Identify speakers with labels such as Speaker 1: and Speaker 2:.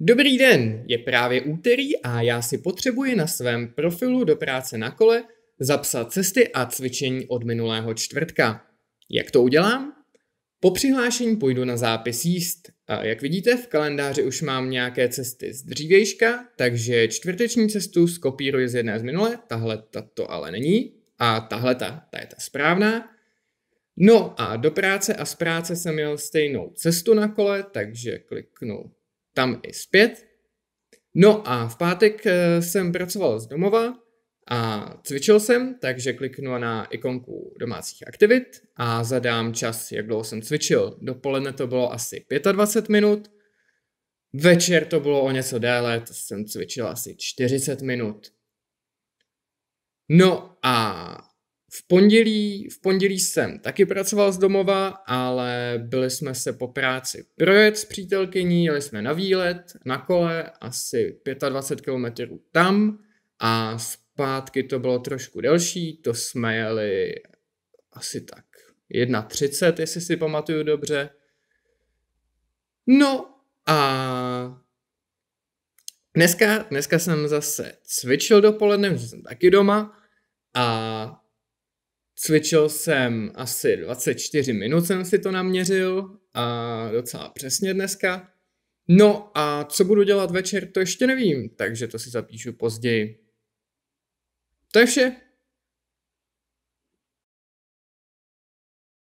Speaker 1: Dobrý den, je právě úterý a já si potřebuji
Speaker 2: na svém profilu do práce na kole zapsat cesty a cvičení od minulého čtvrtka. Jak to udělám? Po přihlášení půjdu na zápis jíst. A jak vidíte, v kalendáři už mám nějaké cesty z dřívějška, takže čtvrteční cestu skopíruji z jedné z minule, tahle to ale není a tahle ta, ta je ta správná. No a do práce a z práce jsem měl stejnou cestu na kole, takže kliknu tam i zpět. No a v pátek eh, jsem pracoval z domova a cvičil jsem, takže kliknu na ikonku domácích aktivit a zadám čas, jak dlouho jsem cvičil. Dopoledne to bylo asi 25 minut, večer to bylo o něco déle, to jsem cvičil asi 40 minut. No a pondělí, v pondělí jsem taky pracoval z domova, ale byli jsme se po práci projet s přítelkyní, jeli jsme na výlet, na kole, asi 25 km tam a zpátky to bylo trošku delší, to jsme jeli asi tak 1.30, jestli si pamatuju dobře. No a dneska, dneska jsem zase cvičil dopoledne, že jsem taky doma a Cvičil jsem asi 24 minut, jsem si to naměřil a docela přesně dneska. No a co budu dělat večer, to ještě nevím, takže to si zapíšu později.
Speaker 1: To je vše.